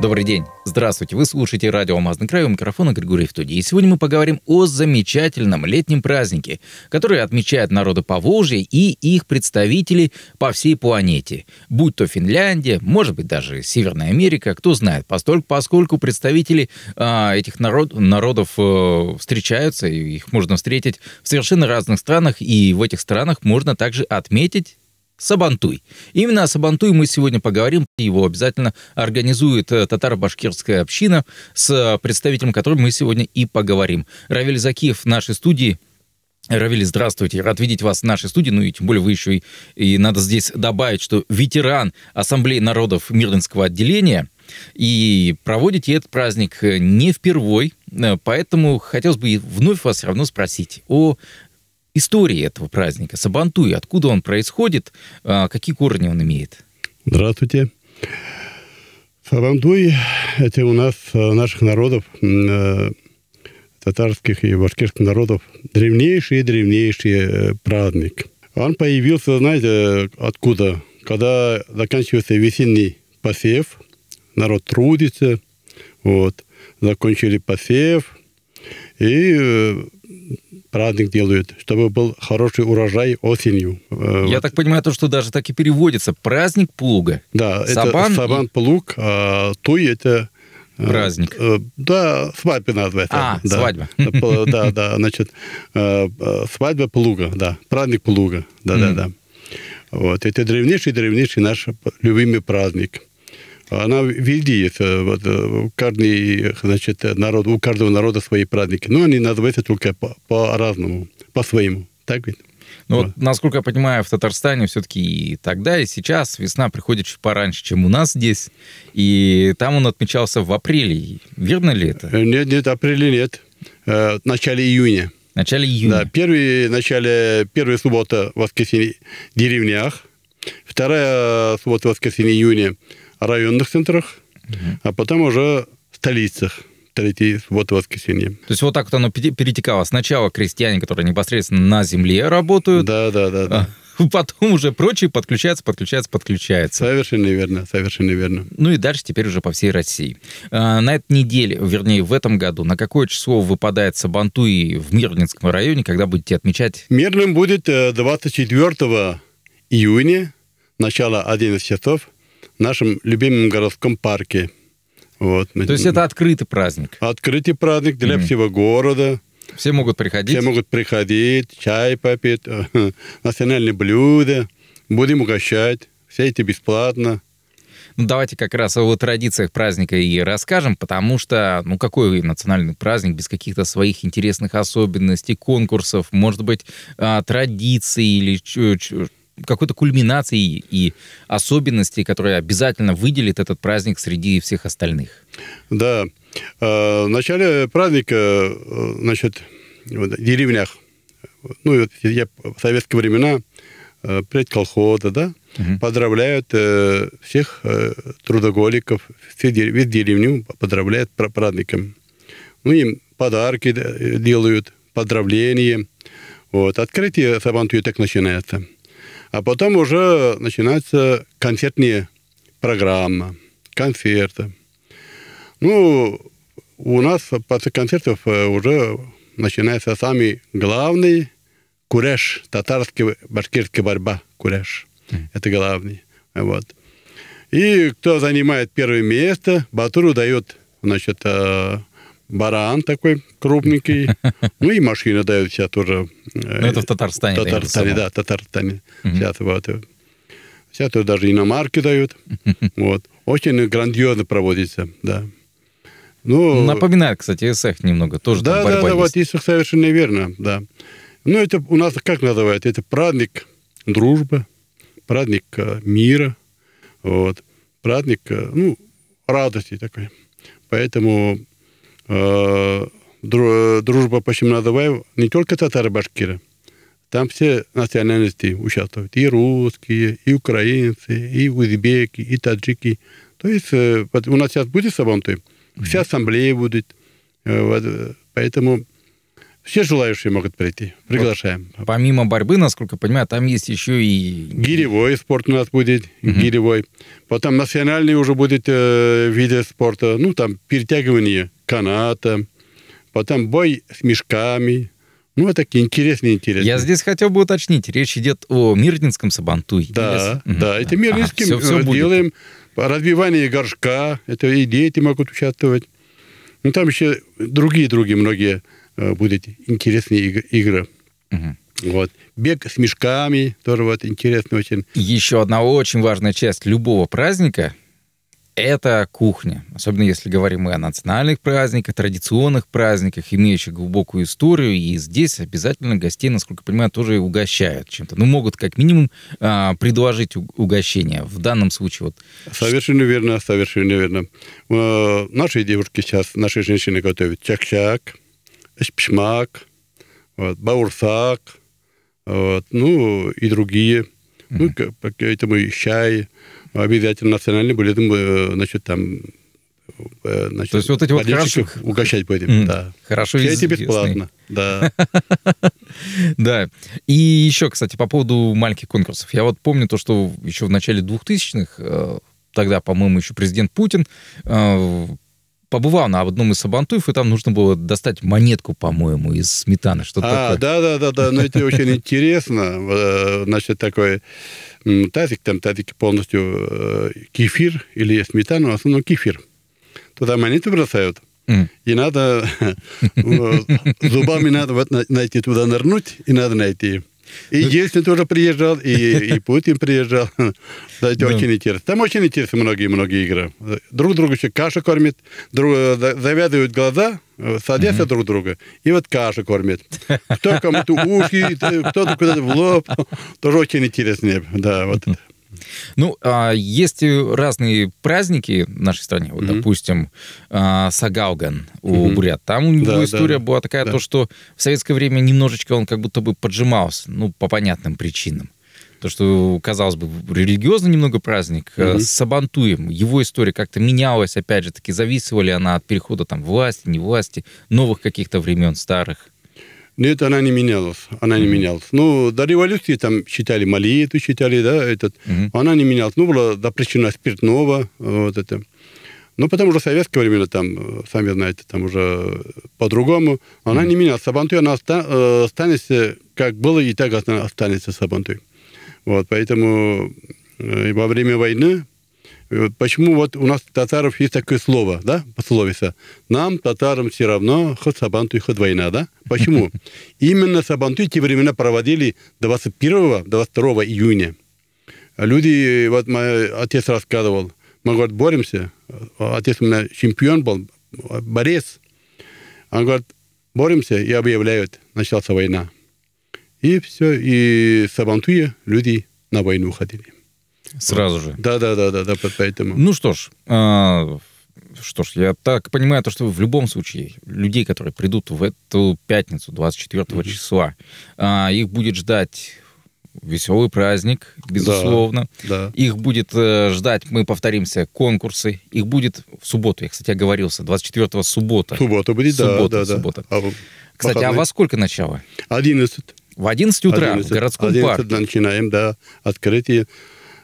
Добрый день. Здравствуйте. Вы слушаете радио «Алмазный край» у микрофона Григорий Евтодий. И сегодня мы поговорим о замечательном летнем празднике, который отмечают народы Поволжья и их представители по всей планете. Будь то Финляндия, может быть, даже Северная Америка, кто знает, поскольку, поскольку представители э, этих народ, народов э, встречаются, и их можно встретить в совершенно разных странах, и в этих странах можно также отметить Сабантуй. Именно о Сабантуй мы сегодня поговорим. Его обязательно организует э, татаро-башкирская община, с э, представителем которой мы сегодня и поговорим. Равиль Закиев в нашей студии. Равиль, здравствуйте. Рад видеть вас в нашей студии. Ну и тем более вы еще и, и надо здесь добавить, что ветеран Ассамблеи народов Мирнинского отделения – и проводите этот праздник э, не впервой, поэтому хотелось бы вновь вас все равно спросить о истории этого праздника, Сабантуи, откуда он происходит, а, какие корни он имеет? Здравствуйте. Сабантуи – это у нас, э, наших народов, э, татарских и башкирских народов, древнейший и древнейший э, праздник. Он появился, знаете, откуда? Когда заканчивается весенний посев, народ трудится, вот, закончили посев, и праздник делают, чтобы был хороший урожай осенью. Э, Я вот. так понимаю, то, что даже так и переводится. Праздник плуга. Да, сабан это сабан и... плуг, а туй это э, Праздник. Э, да, свадьба называется. А, да. свадьба. Да, да, значит, свадьба плуга, да, праздник плуга, да, да, да. Вот, это древнейший-древнейший наш любимый праздник она везде э, Вот, э, каждый, значит, народ, у каждого народа свои праздники. Но они называются только по-разному, по по-своему. Так ведь? Ну вот. вот, насколько я понимаю, в Татарстане все-таки и тогда, и сейчас весна приходит чуть пораньше, чем у нас здесь. И там он отмечался в апреле. Верно ли это? Э, нет, нет, апреле нет. В начале июня. В начале июня. Да, первый, начале, первая суббота воскресенье в деревнях. Вторая суббота в воскресенье июня районных центрах, угу. а потом уже столицах третий вот воскресенье. То есть вот так вот оно перетекало. Сначала крестьяне, которые непосредственно на земле работают. Да, да, да. да. А потом уже прочие подключаются, подключаются, подключаются. Совершенно верно, совершенно верно. Ну и дальше теперь уже по всей России. А, на этой неделе, вернее, в этом году, на какое число выпадает Сабантуи в Мирнинском районе, когда будете отмечать? Мирным будет 24 э, июня, начало 11 часов, нашем любимом городском парке. Вот. То есть это открытый праздник? Открытый праздник для mm-hmm. всего города. Все могут приходить? Все могут приходить, чай попить, национальные блюда. Будем угощать. Все эти бесплатно. Ну, давайте как раз о традициях праздника и расскажем, потому что, ну, какой национальный праздник без каких-то своих интересных особенностей, конкурсов, может быть, а, традиций или какой-то кульминацией и особенностей, которые обязательно выделит этот праздник среди всех остальных. Да. А, в начале праздника, э, значит, в деревнях, ну, я в советские времена, предколхоза, э, да, угу. поздравляют э, всех трудоголиков, все, весь деревню поздравляют праздником. Ну, им подарки делают, поздравления. Вот. Открытие Сабантуя так начинается. А потом уже начинается концертные программа концерты. Ну, у нас после концертов э, уже начинается самый главный куреш, татарский, башкирский борьба, куреш. Mm. Это главный. Вот. И кто занимает первое место, Батуру дает, значит, э, баран такой крупненький. Ну и машина дают сейчас тоже. Э, ну, это в Татарстане. Татарстане, да, Татарстане. Сейчас вот. Э, сейчас даже иномарки дают. Вот. Очень грандиозно проводится, да. Ну, Напоминает, кстати, СЭХ немного тоже. Да, да, да, вот ИСЭХ совершенно верно, да. Ну, это у нас как называют? Это праздник дружбы, праздник э, мира, вот, праздник, ну, радости такой. Поэтому Э, э, дружба почему называю, не только татары-башкиры. Там все национальности участвуют. И русские, и украинцы, и узбеки, и таджики. То есть э, у нас сейчас будет сабанты, вся ассамблея будет. Поэтому все желающие могут прийти. Приглашаем. Вот. Помимо борьбы, насколько я понимаю, там есть еще и... Гиревой спорт у нас будет, угу. гиревой. Потом национальный уже будет э, вид спорта. Ну, там перетягивание каната, потом бой с мешками. Ну, это такие интересные интересные. Я здесь хотел бы уточнить. Речь идет о Мирнинском сабантуе. Да, Или... да. Угу. да. Это Мирнинским ага, все, все делаем. Будет. Разбивание горшка. Это и дети могут участвовать. Ну, там еще другие-другие многие Э, будет интересные игры. Угу. Вот. Бег с мешками тоже вот интересно очень. Еще одна очень важная часть любого праздника – это кухня. Особенно если говорим мы о национальных праздниках, традиционных праздниках, имеющих глубокую историю. И здесь обязательно гостей, насколько я понимаю, тоже угощают чем-то. Ну, могут как минимум а, предложить угощение. В данном случае вот... Совершенно верно, совершенно верно. Э, наши девушки сейчас, наши женщины готовят чак-чак – Эспишмак, вот, Баурсак, вот, ну и другие. Mm-hmm. Ну, поэтому и чай, обязательно национальный были, э, значит, там э, значит, То есть вот эти вот хорошо... угощать будем, mm. да. Хорошо Все эти бесплатно, да. Да. И еще, кстати, по поводу маленьких конкурсов. Я вот помню то, что еще в начале 2000-х, э, тогда, по-моему, еще президент Путин побывал на одном из сабантуев, и там нужно было достать монетку, по-моему, из сметаны, что-то а, такое. Да-да-да, но это очень интересно. Э, значит, такой тазик, там тазики полностью э, кефир или сметана, в основном кефир. Туда монеты бросают, и надо э, зубами надо вот найти туда нырнуть, и надо найти и ну, Ельцин тоже приезжал, и, и Путин приезжал. Да, это да. очень интересно. Там очень интересно многие-многие игры. Друг друга еще кашу кормят, друг, э, завязывают глаза, э, садятся mm-hmm. друг друга, и вот кашу кормят. Кто кому-то уши, э, кто-то куда-то в лоб. Тоже очень интересно. Да, вот ну, а есть разные праздники в нашей стране. Вот, mm-hmm. допустим, а, Сагауган у mm-hmm. бурят. Там у него да, история да, была такая, да. то, что в советское время немножечко он как будто бы поджимался, ну, по понятным причинам. То, что, казалось бы, религиозный немного праздник, mm-hmm. с Сабантуем, его история как-то менялась, опять же таки, зависывали она от перехода там власти, не власти, новых каких-то времен, старых. Нет, ну, она не менялась, она не менялась. Ну, до революции там читали Малиету, читали, да, этот. Угу. Она не менялась. Ну, была запрещена спиртного, вот это. Ну, потом уже в советское время там, э, сами знаете, там уже по-другому. Она mm не менялась. Сабантуй, она оста- э, останется, как было, и так останется Сабантуй. Вот, поэтому э, во время войны почему вот у нас татаров есть такое слово, да, пословица. Нам, татарам, все равно хоть сабанту и хоть война, да? Почему? Именно сабанту эти времена проводили 21-22 июня. А люди, вот мой отец рассказывал, мы, говорит, боремся. Отец у меня чемпион был, борец. Он говорит, боремся и объявляют, началась война. И все, и сабантуя люди на войну ходили. Сразу же. Да, да, да, да, да, поэтому. Ну что ж, а, что ж, я так понимаю, то, что в любом случае людей, которые придут в эту пятницу, 24 mm-hmm. числа, а, их будет ждать веселый праздник, безусловно. Да, да. Их будет э, ждать, мы повторимся, конкурсы. Их будет в субботу, я, кстати, оговорился, 24-го суббота. Суббота будет, суббота, да, да. Суббота. А, кстати, а выходные? а во сколько начало? 11. В 11 утра 11. в городском 11 парке. 11 начинаем, да, открытие.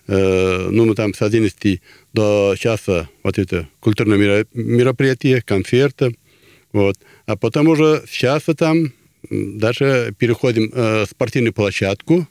Э, ну, мы там с 11 до часа вот это культурное мероприятие, концерты, вот. А потом уже с часа там дальше переходим э, спортивную площадку,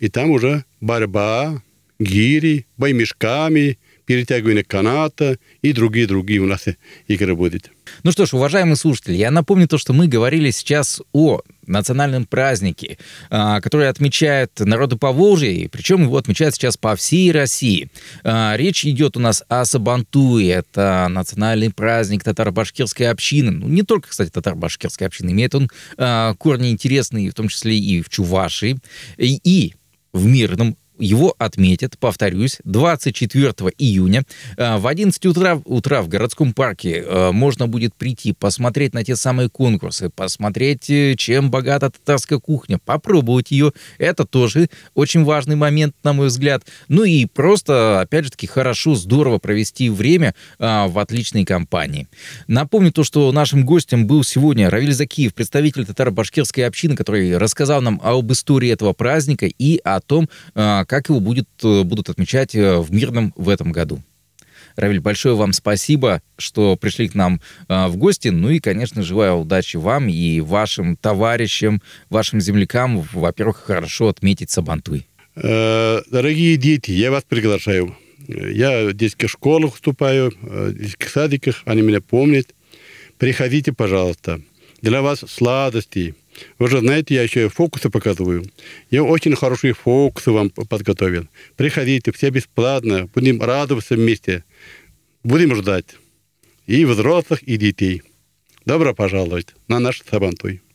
и там уже борьба, гири, бой мешками, перетягивание каната и другие-другие у нас игры будут. Ну что ж, уважаемые слушатели, я напомню то, что мы говорили сейчас о национальном празднике, а, который отмечает народы Поволжья, причем его отмечают сейчас по всей России. А, речь идет у нас о Сабантуе, это национальный праздник татаро-башкирской общины. Ну, не только, кстати, татаро-башкирской общины, имеет он а, корни интересные, в том числе и в Чувашии, и в мирном его отметят, повторюсь, 24 июня э, в 11 утра, утра в городском парке э, можно будет прийти, посмотреть на те самые конкурсы, посмотреть, э, чем богата татарская кухня, попробовать ее. Это тоже очень важный момент, на мой взгляд. Ну и просто, опять же таки, хорошо, здорово провести время в отличной компании. Напомню то, что нашим гостем был сегодня Равиль Закиев, представитель татаро-башкирской общины, который рассказал нам об истории этого праздника и о том, как его будет, э, будут отмечать э, в Мирном в этом году. Равиль, большое вам спасибо, что пришли к нам э, в гости. Ну и, конечно, желаю удачи вам и вашим товарищам, вашим землякам, во-первых, хорошо отметить Сабантуй. Э, дорогие дети, я вас приглашаю. Я в детских школах вступаю, в детских садиках, они меня помнят. Приходите, пожалуйста. Для вас сладостей, вы же знаете, я еще фокусы показываю. Я очень хорошие фокусы вам подготовил. Приходите, все бесплатно. Будем радоваться вместе. Будем ждать. И взрослых, и детей. Добро пожаловать на наш Сабантуй.